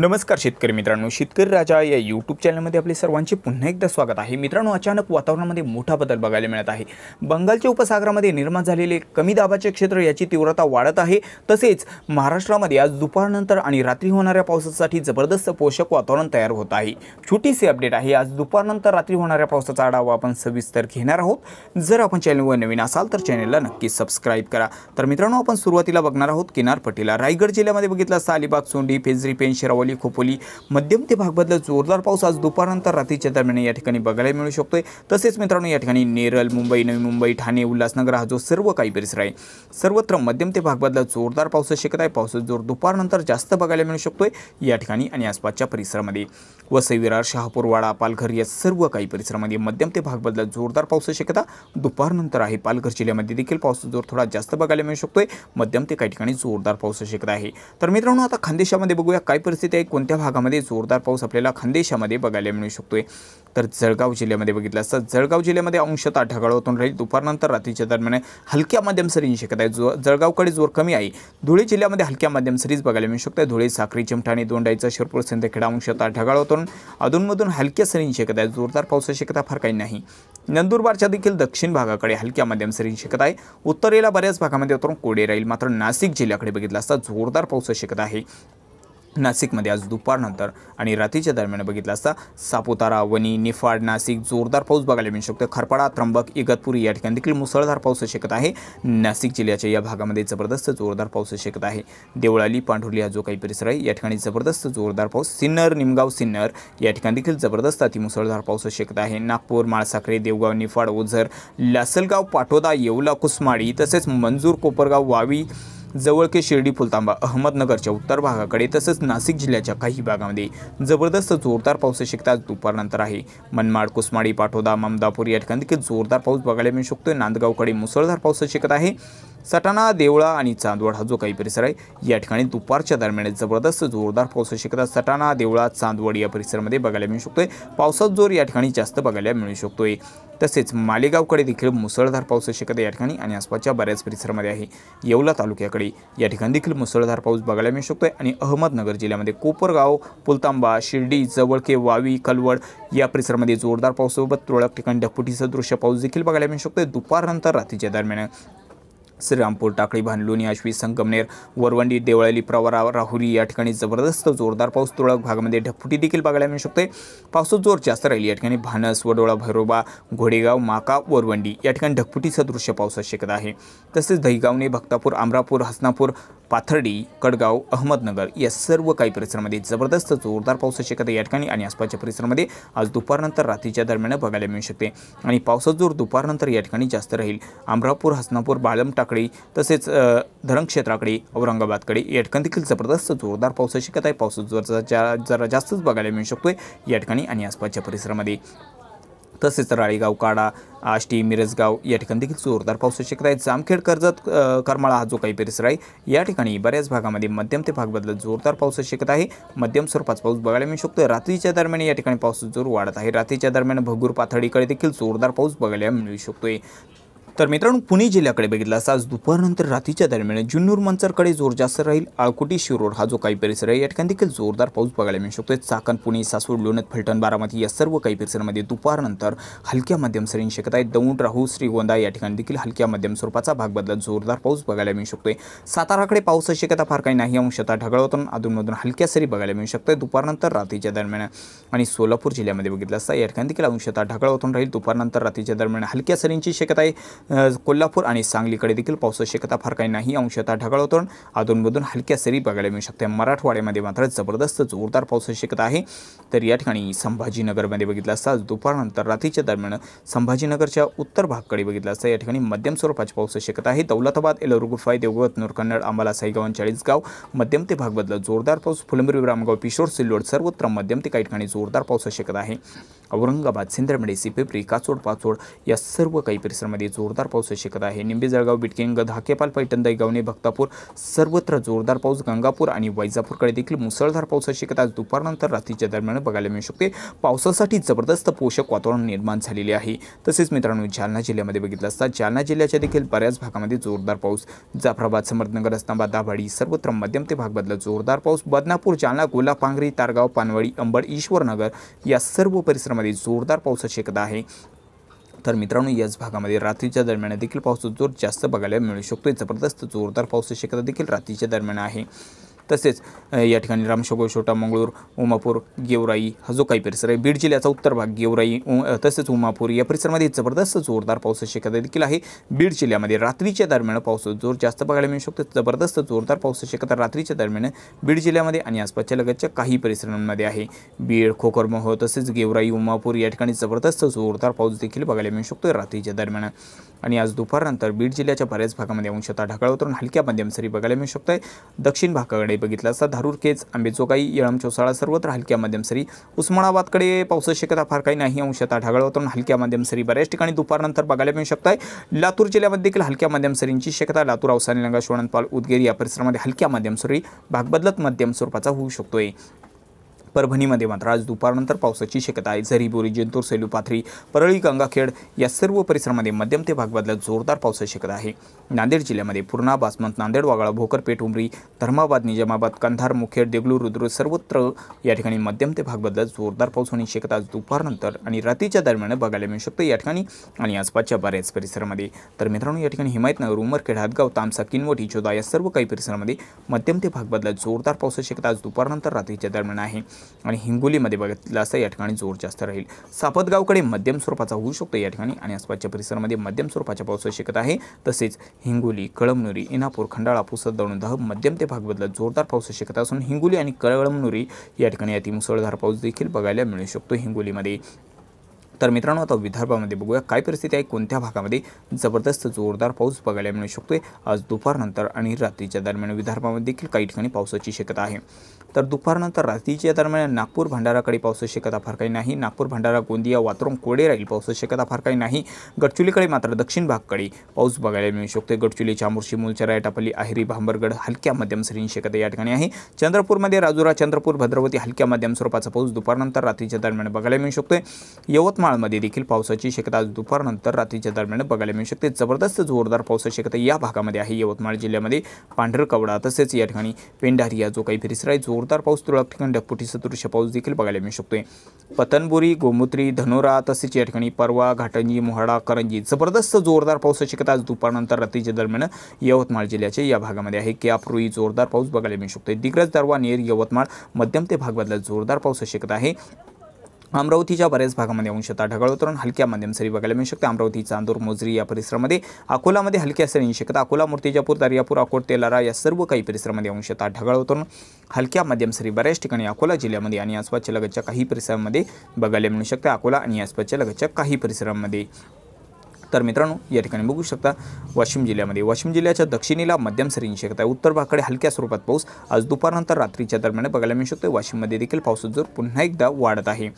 नमस्कार शेतकरी मित्रांनो शेतकरी राजा या यूट्यूब चॅनलमध्ये आपले सर्वांचे पुन्हा एकदा स्वागत आहे मित्रांनो अचानक वातावरणामध्ये मोठा बदल बघायला मिळत आहे बंगालच्या उपसागरामध्ये निर्माण झालेले कमी दाबाचे क्षेत्र याची तीव्रता वाढत आहे तसेच महाराष्ट्रामध्ये आज दुपारनंतर आणि रात्री होणाऱ्या पावसासाठी जबरदस्त पोषक वातावरण तयार होत आहे छोटीशी अपडेट आहे आज दुपारनंतर रात्री होणाऱ्या पावसाचा आढावा आपण सविस्तर घेणार आहोत जर आपण चॅनलवर नवीन असाल तर चॅनलला नक्की सबस्क्राईब करा तर मित्रांनो आपण सुरुवातीला बघणार आहोत किनारपट्टीला रायगड जिल्ह्यामध्ये बघितलं असता अलिबाग सोंडी फेजरी पेन शिरावली खोपोली मध्यम ते भागबदला जोरदार पाऊस आज दुपारनंतर रात्रीच्या दरम्यान या ठिकाणी बघायला मिळू शकतोय तसेच मित्रांनो या ठिकाणी नेरल मुंबई नवी मुंबई ठाणे उल्हासनगर हा जो सर्व काही परिसर आहे सर्वत्र मध्यम ते भाग बदला जोरदार पाऊस शक्यता आहे पावसाचा जोर दुपारनंतर जास्त बघायला मिळू शकतोय या ठिकाणी आणि आसपासच्या परिसरामध्ये वसई विरार शहापूर वाडा पालघर या सर्व काही परिसरामध्ये मध्यम ते भाग बदला जोरदार पाऊस शक्यता दुपारनंतर आहे पालघर जिल्ह्यामध्ये देखील पावसाचा जोर थोडा जास्त बघायला मिळू शकतोय मध्यम ते काही ठिकाणी जोरदार पाऊस शक्यता आहे तर मित्रांनो आता खानदेशामध्ये बघूया काय परिस्थिती ते कोणत्या भागामध्ये जोरदार पाऊस आपल्याला खानदेशामध्ये बघायला मिळू शकतोय तर जळगाव जिल्ह्यामध्ये बघितलं असता जळगाव जिल्ह्यामध्ये अंशतः ढगाळ होतून राहील दुपारनंतर रात्रीच्या दरम्यान हलक्या माध्यम सरींची शक्यता आहे जो जळगावकडे जोर कमी आहे धुळे जिल्ह्यामध्ये हलक्या माध्यम सरीज बघायला मिळू शकतात धुळे साखरी चिमठाणे दोंडाईचा शिरपूर सिंदखेडा अंशतः ढगाळ होतून अधूनमधून हलक्या सरींची शक्यता आहे जोरदार पावसाची शक्यता फार काही नाही नंदुरबारच्या देखील दक्षिण भागाकडे हलक्या माध्यम सरींची शक्यता आहे उत्तरेला बऱ्याच भागामध्ये उतरून कोडे राहील मात्र नाशिक जिल्ह्याकडे बघितलं असता जोरदार पावसाची शक्यता आहे नाशिकमध्ये आज दुपारनंतर आणि रात्रीच्या दरम्यान बघितलं असता सापुतारा वणी निफाड नाशिक जोरदार पाऊस बघायला मिळू शकतो खरपाडा त्र्यंबक इगतपुरी या ठिकाणी देखील मुसळधार पाऊस शकत आहे नाशिक जिल्ह्याच्या या भागामध्ये जबरदस्त जोरदार पाऊस शकत आहे देवळाली पांढुर्ली हा जो काही परिसर आहे या ठिकाणी जबरदस्त जोरदार पाऊस सिन्नर निमगाव सिन्नर या ठिकाणी देखील जबरदस्त अतिमुसळधार पाऊस शकत आहे नागपूर माळसाखरे देवगाव निफाड ओझर लासलगाव पाटोदा येवला कुसमाडी तसेच मंजूर कोपरगाव वावी जवळ के शिर्डी फुलतांबा अहमदनगरच्या उत्तर भागाकडे तसंच नाशिक जिल्ह्याच्या काही भागामध्ये जबरदस्त जोरदार पाऊस शक्यता दुपारनंतर आहे मनमाड कुसमाडी पाठोदा ममदापूर या ठिकाणी जोरदार पाऊस बघायला मिळू शकतो नांदगावकडे मुसळधार पाऊस शक्यता आहे सटाणा देवळा आणि चांदवड हा जो काही परिसर आहे या ठिकाणी दुपारच्या दरम्यान जबरदस्त जोरदार पावसाची शक्यता सटाणा देवळा चांदवड या परिसरामध्ये बघायला मिळू शकतोय पावसात जोर या ठिकाणी जास्त बघायला मिळू शकतोय तसेच मालेगावकडे देखील मुसळधार पाऊस शक्यता या ठिकाणी आणि आसपासच्या बऱ्याच परिसरामध्ये आहे येवला तालुक्याकडे या ठिकाणी देखील मुसळधार पाऊस बघायला मिळू शकतोय आणि अहमदनगर जिल्ह्यामध्ये कोपरगाव पुलतांबा शिर्डी जवळके वावी कलवड या परिसरामध्ये जोरदार पावसासोबत तुरळक ठिकाणी दृश्य पाऊस देखील बघायला मिळू शकतोय दुपारनंतर रात्रीच्या दरम्यान श्रीरामपूर टाकळी भानलोणी आश्वी संगमनेर वरवंडी देवळाली प्रवारा राहुरी या ठिकाणी जबरदस्त जोरदार पाऊस तुळक भागामध्ये ढपफुटी देखील बघायला मिळू शकते पावसात जोर जास्त राहील या ठिकाणी भानस वडोळा भैरोबा घोडेगाव माका वरवंडी या ठिकाणी ढगफुटीचा दृश्य पावसाची शक्यता आहे तसेच दहीगावने भक्तापूर आमरापूर हसनापूर पाथर्डी कडगाव अहमदनगर या सर्व काही परिसरामध्ये जबरदस्त जोरदार पावसाची शक्यता या ठिकाणी आणि आसपासच्या परिसरामध्ये आज दुपारनंतर रात्रीच्या दरम्यान बघायला मिळू शकते आणि पावसाचा जोर दुपारनंतर या ठिकाणी जास्त राहील अमरापूर हसनापूर बाळमटाकडे तसेच धरणक्षेत्राकडे औरंगाबादकडे या ठिकाणी देखील जबरदस्त जोरदार पावसाची शक्यता आहे पावसाचा जोर जरा जास्तच बघायला मिळू शकतो या ठिकाणी आणि आसपासच्या परिसरामध्ये तसेच राळेगाव काडा आष्टी मिरजगाव या ठिकाणी देखील जोरदार पाऊस शक्यता आहे जामखेड कर्जत करमाळा हा जो काही परिसर आहे या ठिकाणी बऱ्याच भागामध्ये मध्यम ते भाग बदलत जोरदार पाऊस शक्यता आहे मध्यम स्वरूपाचा पाऊस बघायला मिळू शकतो रात्रीच्या दरम्यान या ठिकाणी पाऊस जोर वाढत आहे रात्रीच्या दरम्यान भगूर पाथडीकडे देखील जोरदार पाऊस बघायला मिळू शकतोय तर मित्रांनो पुणे जिल्ह्याकडे बघितलं असता आज दुपारनंतर रात्रीच्या दरम्यान जुन्नूर मंचरकडे जोर जास्त राहील आळकुटी शिरोड हा जो काही परिसर आहे या ठिकाणी देखील जोरदार पाऊस बघायला मिळू शकतो चाकण पुणे सासूर लोणत फलटण बारामती या सर्व काही परिसरामध्ये दुपारनंतर हलक्या मध्यम सरींची शक्यता आहे दौंड राहू श्रीगोंदा या ठिकाणी देखील हलक्या मध्यम स्वरूपाचा भाग बदलत जोरदार पाऊस बघायला मिळू शकतोय साताराकडे पाऊस शक्यता फार काही नाही अंशतः होतून अधूनमधून हलक्या सरी बघायला मिळू शकतोय दुपारनंतर रात्रीच्या दरम्यान आणि सोलापूर जिल्ह्यामध्ये बघितलं असता या ठिकाणी देखील अंशतः होतून राहील दुपारनंतर रात्रीच्या दरम्यान हलक्या सरींची शक्यता आहे कोल्हापूर आणि सांगलीकडे देखील पावसाची शक्यता फार काही नाही अंशतः ढगाळ होतो अधूनमधून हलक्या सरी बघायला मिळू शकते मराठवाड्यामध्ये मात्र जबरदस्त जोरदार पावसाची शक्यता आहे तर या ठिकाणी संभाजीनगरमध्ये बघितलं असता दुपारनंतर रात्रीच्या दरम्यान संभाजीनगरच्या उत्तर भागकडे बघितलं असता या ठिकाणी मध्यम स्वरूपाची पावसाची शक्यता आहे दौलताबाद एलोरुगुफाय देवगत नोरकन्नड अंबाला साईगाव आणि चाळीसगाव मध्यम ते भाग बदला जोरदार पाऊस फुलंबरी रामगाव पिशोर सिल्लोड सर्वत्र मध्यम ते काही ठिकाणी जोरदार पावसाची शक्यता आहे औरंगाबाद सिंदरमडे सिपेपरी काचोड पाचोड या सर्व काही परिसरामध्ये जोरदार जोरदार पाऊस शिकत आहे निंबे जळगाव बिटकिंग धाकेपाल पैठण दैगावणे भक्तापूर सर्वत्र जोरदार पाऊस गंगापूर आणि वैजापूरकडे देखील मुसळधार पाऊस शिकत आज दुपारनंतर रात्रीच्या दरम्यान बघायला मिळू शकते पावसासाठी जबरदस्त पोषक वातावरण निर्माण झालेले आहे तसेच मित्रांनो जालना जिल्ह्यामध्ये बघितलं असता जालना जिल्ह्याच्या देखील बऱ्याच भागामध्ये जोरदार पाऊस जाफराबाद समर्थनगर अस्तांबा दाभाडी सर्वत्र मध्यम ते भाग बदला जोरदार पाऊस बदनापूर जालना गोला तारगाव पानवाडी अंबड ईश्वरनगर या सर्व परिसरामध्ये जोरदार पाऊस शिकत आहे तर मित्रांनो याच भागामध्ये रात्रीच्या दरम्यान देखील पावसाचा जोर जास्त बघायला मिळू शकतो जबरदस्त जोरदार पावसाची शक्यता देखील रात्रीच्या दरम्यान आहे तसेच या ठिकाणी छोटा मंगळूर उमापूर गेवराई हा जो काही परिसर आहे बीड जिल्ह्याचा उत्तर भाग गेवराई तसेच उमापूर या परिसरामध्ये जबरदस्त जोरदार पावसाची शक्यता देखील आहे बीड जिल्ह्यामध्ये रात्रीच्या दरम्यान पाऊस जोर जास्त बघायला मिळू शकतो जबरदस्त जोरदार पावसाची शक्यता रात्रीच्या दरम्यान बीड जिल्ह्यामध्ये आणि आसपासच्या लगतच्या काही परिसरांमध्ये आहे बीड खोकरमोह तसेच गेवराई उमापूर या ठिकाणी जबरदस्त जोरदार पाऊस देखील बघायला मिळू शकतो रात्रीच्या दरम्यान आणि आज दुपारनंतर बीड जिल्ह्याच्या बऱ्याच भागामध्ये अंशतः ढगाळ उतरून हलक्या मध्यम सरी बघायला मिळू शकत आहे दक्षिण भागाकडे बघितला असता धारूर केज आंबेचोकाई येळम चौसाळा सर्वत्र हलक्या मध्यम सरी उस्मानाबादकडे पावसाची शक्यता फार काही नाही अंशतः ढगाळ वातावरण हलक्या मध्यम सरी बऱ्याच ठिकाणी दुपारनंतर बघायला मिळू शकत आहे लातूर जिल्ह्यामध्ये देखील हलक्या मध्यम सरींची शक्यता लातूर अवसानी लंगा शिवणपाल उदगेरी या परिसरामध्ये हलक्या मध्यम सरी भाग बदलत मध्यम स्वरूपाचा होऊ शकतोय परभणीमध्ये मात्र आज दुपारनंतर पावसाची शक्यता आहे झरी जिंतूर सेलू पाथरी परळी गंगाखेड या सर्व परिसरामध्ये मध्यम ते भाग बदला जोरदार पावसाची शक्यता आहे नांदेड जिल्ह्यामध्ये पूर्णा बासमंत नांदेड वागळा भोकरपेठ उमरी धर्माबाद निजामाबाद कंधार मुखेड देगलूर रुद्र सर्वत्र या ठिकाणी मध्यम ते भाग बदला जोरदार पाऊस होण्याची शक्यता आज दुपारनंतर आणि रात्रीच्या दरम्यान बघायला मिळू शकतं या ठिकाणी आणि आसपासच्या बऱ्याच परिसरामध्ये तर मित्रांनो या ठिकाणी हिमायतनगर उमरखेड हदगाव तामसा किनवट हिचोदा या सर्व काही परिसरामध्ये मध्यम ते भाग बदला जोरदार पावसाची शक्यता आज दुपारनंतर रात्रीच्या दरम्यान आहे आणि हिंगोलीमध्ये बघितलं असता या ठिकाणी जोर जास्त राहील सापतगावकडे मध्यम स्वरूपाचा होऊ शकतो या ठिकाणी आणि आसपासच्या परिसरामध्ये मध्यम स्वरूपाच्या पावसाची शक्यता आहे तसेच हिंगोली कळमनुरी इनापूर खंडाळा पुसद दळून दह मध्यम ते भाग बदलत जोरदार पाऊस शक्यता असून हिंगोली आणि कळमनुरी या ठिकाणी अति मुसळधार पाऊस देखील बघायला मिळू शकतो हिंगोलीमध्ये तर मित्रांनो आता विदर्भामध्ये बघूया काय परिस्थिती आहे कोणत्या भागामध्ये जबरदस्त जोरदार पाऊस बघायला मिळू शकतोय आज दुपारनंतर आणि रात्रीच्या दरम्यान विदर्भामध्ये देखील काही ठिकाणी पावसाची शक्यता आहे तर दुपारनंतर रात्रीच्या दरम्यान नागपूर भंडाराकडे पावसाची शक्यता फार काही नाही नागपूर भंडारा गोंदिया वातरुम कोडे राहील पावसाची शक्यता फार काही नाही गडचुलीकडे मात्र दक्षिण भागकडे पाऊस बघायला मिळू शकतो गडचुली चामोर्शी मुलचरा एटापल्ली आहिरी भांबरगड हलक्या मध्यम सरींची शक्यता या ठिकाणी आहे चंद्रपूरमध्ये राजुरा चंद्रपूर भद्रवती हलक्या मध्यम स्वरूपाचा पाऊस दुपारनंतर रात्रीच्या दरम्यान बघायला मिळू शकतोय यवतमाळमध्ये देखील पावसाची शक्यता दुपारनंतर रात्रीच्या दरम्यान बघायला मिळू शकते जबरदस्त जोरदार पावसाची शक्यता या भागामध्ये आहे यवतमाळ जिल्ह्यामध्ये पांढरकवडा तसेच या ठिकाणी पेंढारी या जो काही फिरिसराय जो जोरदार पाऊस तुरळक ठिकाणी ढगपुटी सदृश पाऊस देखील बघायला मिळू शकतोय पतनबुरी गोमुत्री धनोरा तसेच या ठिकाणी परवा घाटंजी मोहाडा करंजी जबरदस्त जोरदार पावसाची कथा आज दुपारनंतर रात्रीच्या दरम्यान यवतमाळ जिल्ह्याच्या या भागामध्ये आहे कॅपरुई जोरदार पाऊस बघायला मिळू शकतोय दिग्रज दरवा नेर यवतमाळ मध्यम ते भागमधला जोरदार पाऊस शिकत आहे अमरावतीच्या बऱ्याच भागामध्ये अंशतः ढगाळ वातावरण हलक्या मध्यम सरी बघायला मिळू शकते अमरावती चांदूर मोजरी या परिसरामध्ये अकोलामध्ये हलक्या सरी शकता अकोला मूर्तिजापूर दर्यापूर अकोट तेलारा या सर्व काही परिसरामध्ये अंशतः ढगाळ वातावरण हलक्या मध्यम सरी बऱ्याच ठिकाणी अकोला जिल्ह्यामध्ये आणि आसपासच्या लगतच्या काही परिसरामध्ये बघायला मिळू शकते अकोला आणि आसपासच्या लगतच्या काही परिसरांमध्ये तर मित्रांनो या ठिकाणी बघू शकता वाशिम जिल्ह्यामध्ये वाशिम जिल्ह्याच्या दक्षिणेला मध्यम सरींची शक्यता आहे उत्तर भागाकडे हलक्या स्वरूपात पाऊस आज दुपारनंतर रात्रीच्या दरम्यान बघायला मिळू शकतो वाशिममध्ये देखील पावसाचा जोर पुन्हा एकदा वाढत आहे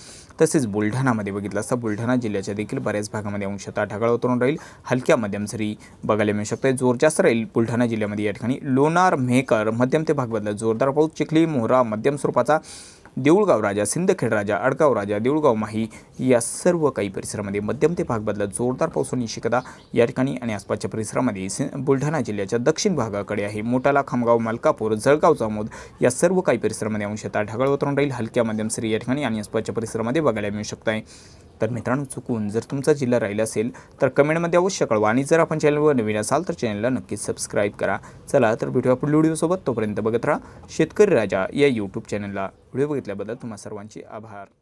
तसेच बुलढाणामध्ये बघितलं असता बुलढाणा जिल्ह्याच्या देखील बऱ्याच भागामध्ये अंशतः ढगाळ उतरून राहील हलक्या मध्यम सरी बघायला मिळू शकते जोर जास्त राहील बुलढाणा जिल्ह्यामध्ये या ठिकाणी लोणार मेहकर मध्यम ते भाग बदला जोरदार पाऊस चिखली मोहरा मध्यम स्वरूपाचा देऊळगाव राजा सिंदखेड राजा अडगाव राजा देऊळगाव माही या सर्व काही परिसरामध्ये मध्यम ते भाग बदलत जोरदार पाऊस होण्याची या ठिकाणी आणि आसपासच्या परिसरामध्ये बुलढाणा जिल्ह्याच्या दक्षिण भागाकडे आहे मोटाला खामगाव मलकापूर जळगाव जामोद या सर्व काही परिसरामध्ये अंशतः ढगाळ वातावरण राहील हलक्या मध्यम सरी या ठिकाणी आणि आसपासच्या परिसरामध्ये बघायला मिळू शकत आहे तर मित्रांनो चुकून जर तुमचा जिल्हा राहिला असेल तर कमेंटमध्ये अवश्य कळवा आणि जर आपण चॅनलवर नवीन असाल तर चॅनलला नक्कीच सबस्क्राईब करा चला तर व्हिडिओ आपण व्हिडिओसोबत तोपर्यंत बघत राहा शेतकरी राजा या यूट्यूब चॅनलला व्हिडिओ बघितल्याबद्दल तुम्हा सर्वांचे आभार